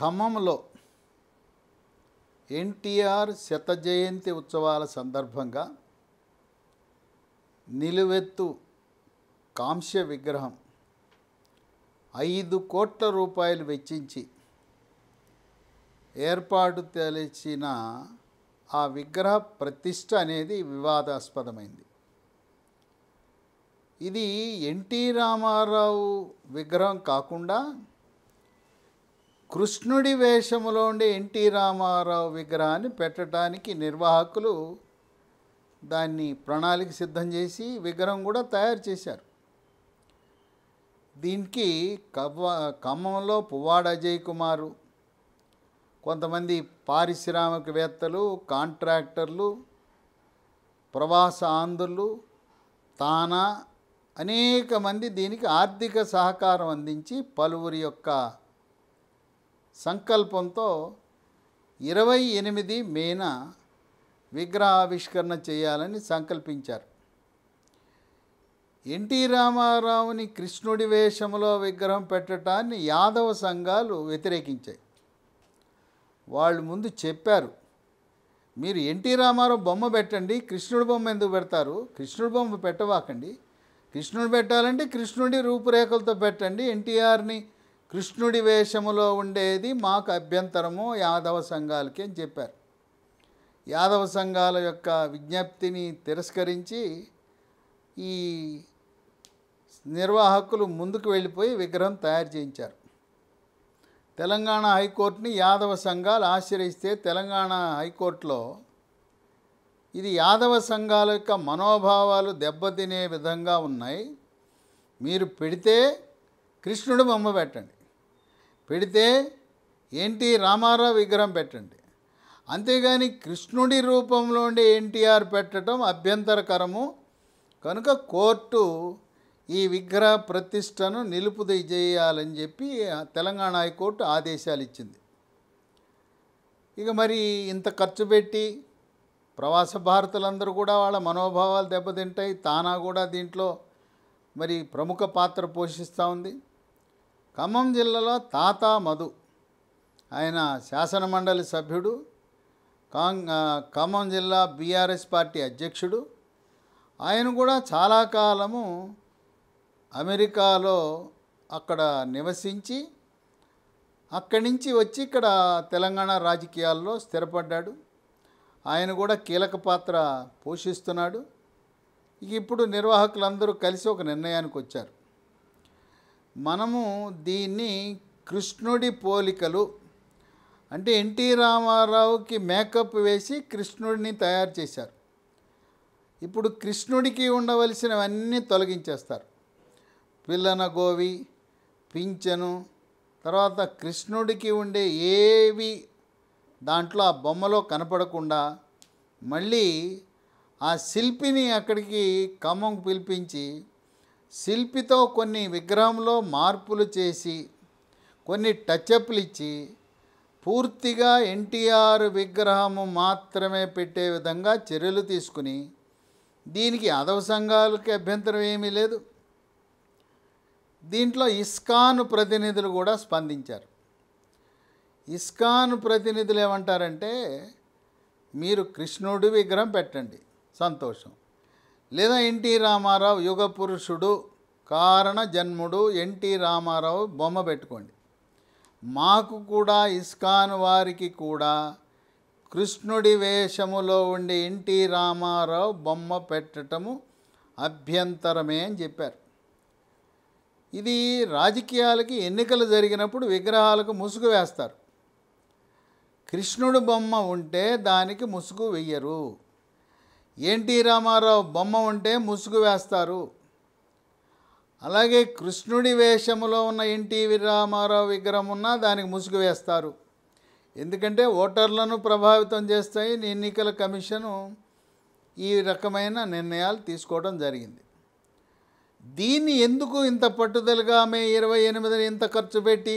ఖమ్మంలో ఎన్టీఆర్ శత జయంతి ఉత్సవాల సందర్భంగా నిలువెత్తు కాంస్య విగ్రహం ఐదు కోట్ల రూపాయలు వెచ్చించి ఏర్పాటు తెలిసిన ఆ విగ్రహ ప్రతిష్ట అనేది వివాదాస్పదమైంది ఇది ఎన్టీ రామారావు విగ్రహం కాకుండా కృష్ణుడి వేషములో ఉండే ఎన్టీ రామారావు విగ్రహాన్ని పెట్టడానికి నిర్వాహకులు దాన్ని ప్రణాళిక సిద్ధం చేసి విగ్రహం కూడా తయారు చేశారు దీనికి కవ్వ ఖమ్మంలో పువ్వాడ అజయ్ కుమారు కొంతమంది పారిశ్రామికవేత్తలు కాంట్రాక్టర్లు ప్రవాస ఆంధ్రులు తానా అనేక మంది దీనికి ఆర్థిక సహకారం అందించి పలువురి యొక్క సంకల్పంతో ఇరవై ఎనిమిది మేన విగ్రహావిష్కరణ చేయాలని సంకల్పించారు ఎన్టీ రామారావుని కృష్ణుడి వేషంలో విగ్రహం పెట్టడాన్ని యాదవ సంఘాలు వ్యతిరేకించాయి వాళ్ళు ముందు చెప్పారు మీరు ఎన్టీ రామారావు బొమ్మ పెట్టండి కృష్ణుడి బొమ్మ ఎందుకు పెడతారు కృష్ణుడి బొమ్మ పెట్టవాకండి కృష్ణుడు పెట్టాలంటే కృష్ణుడి రూపురేఖలతో పెట్టండి ఎన్టీఆర్ని కృష్ణుడి వేషములో ఉండేది మాకు అభ్యంతరము యాదవ సంఘాలకి అని చెప్పారు యాదవ సంఘాల యొక్క విజ్ఞప్తిని తిరస్కరించి ఈ నిర్వాహకులు ముందుకు వెళ్ళిపోయి విగ్రహం తయారు చేయించారు తెలంగాణ హైకోర్టుని యాదవ సంఘాలు ఆశ్రయిస్తే తెలంగాణ హైకోర్టులో ఇది యాదవ సంఘాల యొక్క మనోభావాలు దెబ్బతినే విధంగా ఉన్నాయి మీరు పెడితే కృష్ణుడు బొమ్మ పెట్టండి పెడితే ఏంటి రామారావు విగ్రహం పెట్టండి అంతేగాని కృష్ణుడి రూపంలో ఉండే ఎన్టీఆర్ పెట్టడం అభ్యంతరకరము కనుక కోర్టు ఈ విగ్రహ ప్రతిష్టను నిలుపుద చేయాలని చెప్పి తెలంగాణ హైకోర్టు ఆదేశాలు ఇచ్చింది ఇక మరి ఇంత ఖర్చు పెట్టి ప్రవాస భారతులందరూ కూడా వాళ్ళ మనోభావాలు దెబ్బతింటాయి తానా కూడా దీంట్లో మరి ప్రముఖ పాత్ర పోషిస్తూ ఉంది ఖమ్మం జిల్లాలో తాతా మధు ఆయన శాసనమండలి సభ్యుడు కాంగ్ ఖమ్మం జిల్లా బీఆర్ఎస్ పార్టీ అధ్యక్షుడు ఆయన కూడా చాలా కాలము అమెరికాలో అక్కడ నివసించి అక్కడి నుంచి వచ్చి ఇక్కడ తెలంగాణ రాజకీయాల్లో స్థిరపడ్డాడు ఆయన కూడా కీలక పాత్ర పోషిస్తున్నాడు ఇక ఇప్పుడు నిర్వాహకులందరూ కలిసి ఒక నిర్ణయానికి వచ్చారు మనము దీన్ని కృష్ణుడి పోలికలు అంటే ఎన్టీ రామారావుకి మేకప్ వేసి కృష్ణుడిని తయారు చేశారు ఇప్పుడు కృష్ణుడికి ఉండవలసినవన్నీ తొలగించేస్తారు పిల్లన గోవి పింఛను తర్వాత కృష్ణుడికి ఉండే ఏవి దాంట్లో ఆ బొమ్మలో కనపడకుండా మళ్ళీ ఆ శిల్పిని అక్కడికి ఖమ్మం పిలిపించి శిల్పితో కొన్ని విగ్రహంలో మార్పులు చేసి కొన్ని టచ్అప్లు ఇచ్చి పూర్తిగా ఎన్టీఆర్ విగ్రహము మాత్రమే పెట్టే విధంగా చర్యలు తీసుకుని దీనికి అధవ సంఘాలకి అభ్యంతరం ఏమీ లేదు దీంట్లో ఇస్కాన్ ప్రతినిధులు కూడా స్పందించారు ఇస్కాన్ ప్రతినిధులు ఏమంటారంటే మీరు కృష్ణుడి విగ్రహం పెట్టండి సంతోషం లేదా ఎన్టీ రామారావు యుగ పురుషుడు కారణ జన్ముడు ఎన్టీ రామారావు బొమ్మ పెట్టుకోండి మాకు కూడా ఇస్కాన్ వారికి కూడా కృష్ణుడి వేషములో ఉండే ఎన్టీ రామారావు బొమ్మ పెట్టడము అభ్యంతరమే అని చెప్పారు ఇది రాజకీయాలకి ఎన్నికలు జరిగినప్పుడు విగ్రహాలకు ముసుగు వేస్తారు కృష్ణుడు బొమ్మ ఉంటే దానికి ముసుగు వెయ్యరు ఎన్టీ రామారావు బొమ్మ ఉంటే ముసుగు వేస్తారు అలాగే కృష్ణుడి వేషములో ఉన్న ఎన్టీ రామారావు విగ్రహం ఉన్నా దానికి ముసుగు వేస్తారు ఎందుకంటే ఓటర్లను ప్రభావితం చేస్తాయి ఎన్నికల కమిషను ఈ రకమైన నిర్ణయాలు తీసుకోవడం జరిగింది దీన్ని ఎందుకు ఇంత పట్టుదలగా మే ఇరవై ఎనిమిదిని ఇంత ఖర్చు పెట్టి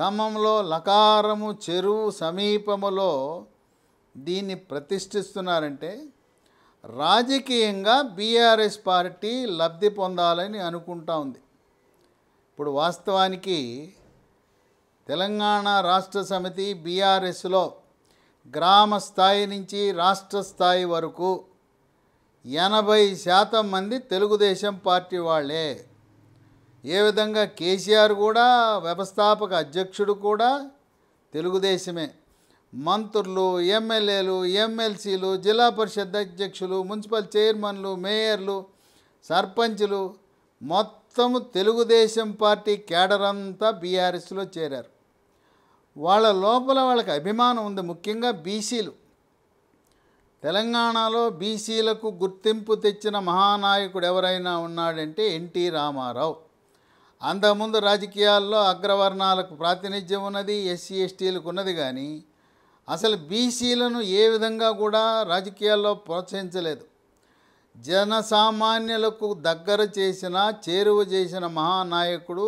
ఖమ్మంలో లకారము చెరువు సమీపములో దీన్ని ప్రతిష్ఠిస్తున్నారంటే రాజకీయంగా బీఆర్ఎస్ పార్టీ లబ్ధి పొందాలని అనుకుంటా ఉంది ఇప్పుడు వాస్తవానికి తెలంగాణ రాష్ట్ర సమితి బీఆర్ఎస్లో గ్రామ స్థాయి నుంచి రాష్ట్ర స్థాయి వరకు ఎనభై శాతం మంది తెలుగుదేశం పార్టీ వాళ్ళే ఏ విధంగా కేసీఆర్ కూడా వ్యవస్థాపక అధ్యక్షుడు కూడా తెలుగుదేశమే మంత్రులు ఎమ్మెల్యేలు ఎమ్మెల్సీలు జిల్లా పరిషత్ అధ్యక్షులు మున్సిపల్ చైర్మన్లు మేయర్లు సర్పంచులు మొత్తం తెలుగుదేశం పార్టీ కేడర్ అంతా బీఆర్ఎస్లో చేరారు వాళ్ళ లోపల వాళ్ళకి అభిమానం ఉంది ముఖ్యంగా బీసీలు తెలంగాణలో బీసీలకు గుర్తింపు తెచ్చిన మహానాయకుడు ఎవరైనా ఉన్నాడంటే ఎన్టీ రామారావు అంతకుముందు రాజకీయాల్లో అగ్రవర్ణాలకు ప్రాతినిధ్యం ఉన్నది ఎస్సీ ఎస్టీలకు ఉన్నది కానీ అసలు బీసీలను ఏ విధంగా కూడా రాజకీయాల్లో ప్రోత్సహించలేదు జనసామాన్యులకు దగ్గర చేసిన చేరువ చేసిన మహానాయకుడు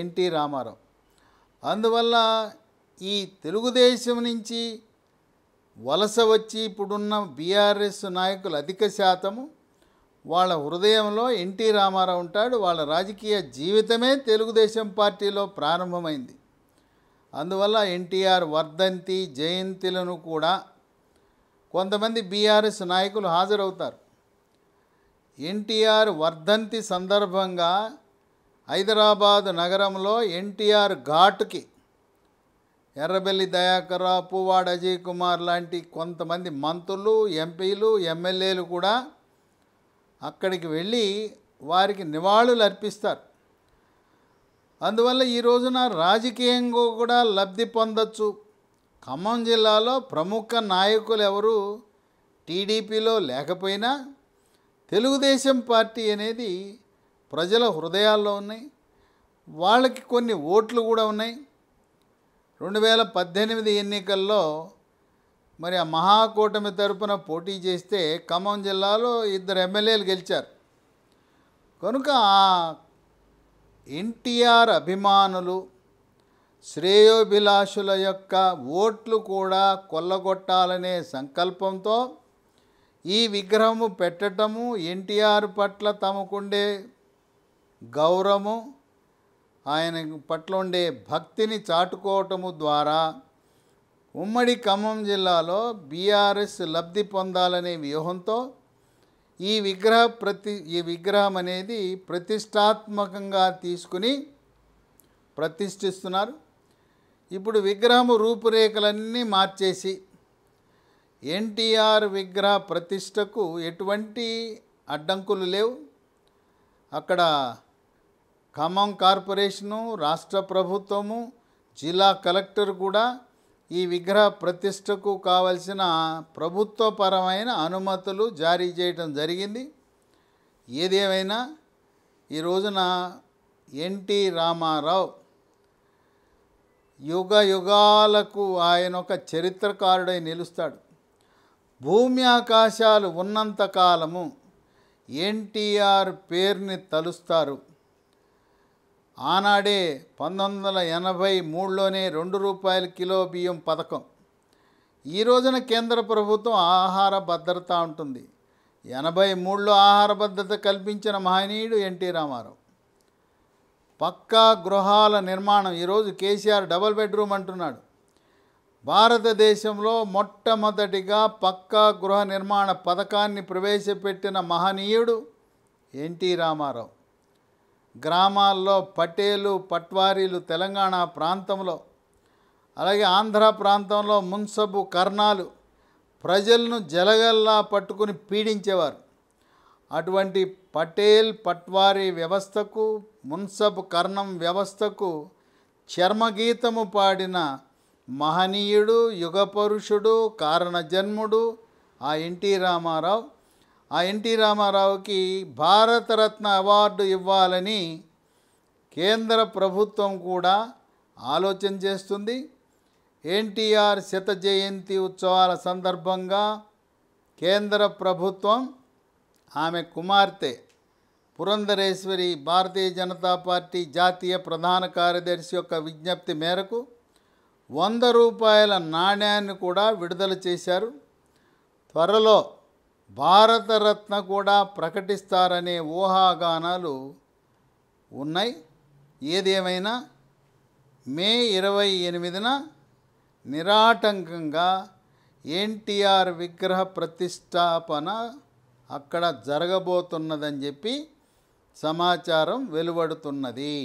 ఎన్టీ రామారావు అందువల్ల ఈ తెలుగుదేశం నుంచి వలస వచ్చి ఇప్పుడున్న బీఆర్ఎస్ నాయకులు అధిక శాతము వాళ్ళ హృదయంలో ఎన్టీ రామారావు ఉంటాడు వాళ్ళ రాజకీయ జీవితమే తెలుగుదేశం పార్టీలో ప్రారంభమైంది అందువల్ల ఎన్టీఆర్ వర్ధంతి జయంతిలను కూడా కొంతమంది బీఆర్ఎస్ నాయకులు హాజరవుతారు ఎన్టీఆర్ వర్ధంతి సందర్భంగా హైదరాబాద్ నగరంలో ఎన్టీఆర్ ఘాట్కి ఎర్రబెల్లి దయాకర్ పువ్వాడ అజయ్ కుమార్ లాంటి కొంతమంది మంత్రులు ఎంపీలు ఎమ్మెల్యేలు కూడా అక్కడికి వెళ్ళి వారికి నివాళులు అర్పిస్తారు అందువల్ల ఈ రోజున రాజకీయంగా కూడా లబ్ధి పొందొచ్చు ఖమ్మం జిల్లాలో ప్రముఖ నాయకులు ఎవరు టీడీపీలో లేకపోయినా తెలుగుదేశం పార్టీ అనేది ప్రజల హృదయాల్లో ఉన్నాయి వాళ్ళకి కొన్ని ఓట్లు కూడా ఉన్నాయి రెండు వేల పద్దెనిమిది ఎన్నికల్లో మరి ఆ మహాకూటమి తరపున పోటీ చేస్తే ఖమ్మం జిల్లాలో ఇద్దరు ఎమ్మెల్యేలు గెలిచారు కనుక ఆ ఎన్టీఆర్ అభిమానులు శ్రేయోభిలాషుల యొక్క ఓట్లు కూడా కొల్లగొట్టాలనే సంకల్పంతో ఈ విగ్రహము పెట్టటము ఎన్టీఆర్ పట్ల తమకుండే గౌరవము ఆయన పట్ల ఉండే భక్తిని చాటుకోవటము ద్వారా ఉమ్మడి ఖమ్మం జిల్లాలో బీఆర్ఎస్ లబ్ధి పొందాలనే వ్యూహంతో ఈ విగ్రహ ప్రతి ఈ విగ్రహం అనేది ప్రతిష్టాత్మకంగా తీసుకుని ప్రతిష్ఠిస్తున్నారు ఇప్పుడు విగ్రహము రూపురేఖలన్నీ మార్చేసి ఎన్టీఆర్ విగ్రహ ప్రతిష్టకు ఎటువంటి అడ్డంకులు లేవు అక్కడ ఖమ్మం కార్పొరేషను రాష్ట్ర ప్రభుత్వము జిల్లా కలెక్టర్ కూడా ఈ విగ్రహ ప్రతిష్టకు కావలసిన ప్రభుత్వపరమైన అనుమతులు జారీ చేయటం జరిగింది ఏదేమైనా ఈ రోజున ఎన్టీ రామారావు యుగ యుగాలకు ఆయన ఒక చరిత్రకారుడై నిలుస్తాడు భూమి ఆకాశాలు ఉన్నంతకాలము ఎన్టీఆర్ పేరుని తలుస్తారు ఆనాడే పంతొమ్మిది వందల ఎనభై మూడులోనే రెండు రూపాయల కిలో బియ్యం పథకం ఈ రోజున కేంద్ర ప్రభుత్వం ఆహార భద్రత ఉంటుంది ఎనభై మూడులో ఆహార భద్రత కల్పించిన మహనీయుడు ఎన్టీ రామారావు పక్కా గృహాల నిర్మాణం ఈరోజు కేసీఆర్ డబల్ బెడ్రూమ్ అంటున్నాడు భారతదేశంలో మొట్టమొదటిగా పక్కా గృహ నిర్మాణ పథకాన్ని ప్రవేశపెట్టిన మహనీయుడు ఎన్టీ రామారావు గ్రామాల్లో పటేలు పట్వారీలు తెలంగాణ ప్రాంతంలో అలాగే ఆంధ్ర ప్రాంతంలో మున్సబు కర్ణాలు ప్రజలను జలగల్లా పట్టుకుని పీడించేవారు అటువంటి పటేల్ పట్వారీ వ్యవస్థకు మున్సబ్ కర్ణం వ్యవస్థకు చర్మగీతము పాడిన మహనీయుడు యుగపరుషుడు కారణజన్ముడు ఆ ఎన్టీ రామారావు ఆ ఎన్టీ రామారావుకి భారతరత్న అవార్డు ఇవ్వాలని కేంద్ర ప్రభుత్వం కూడా ఆలోచన చేస్తుంది ఎన్టీఆర్ శత జయంతి ఉత్సవాల సందర్భంగా కేంద్ర ప్రభుత్వం ఆమె కుమార్తె పురంధరేశ్వరి భారతీయ జనతా పార్టీ జాతీయ ప్రధాన కార్యదర్శి యొక్క విజ్ఞప్తి మేరకు వంద రూపాయల నాణ్యాన్ని కూడా విడుదల చేశారు త్వరలో భారతరత్న కూడా ప్రకటిస్తారనే ఊహాగానాలు ఉన్నాయి ఏదేమైనా మే ఇరవై ఎనిమిదిన నిరాటంకంగా ఎన్టీఆర్ విగ్రహ ప్రతిష్టాపన అక్కడ జరగబోతున్నదని చెప్పి సమాచారం వెలువడుతున్నది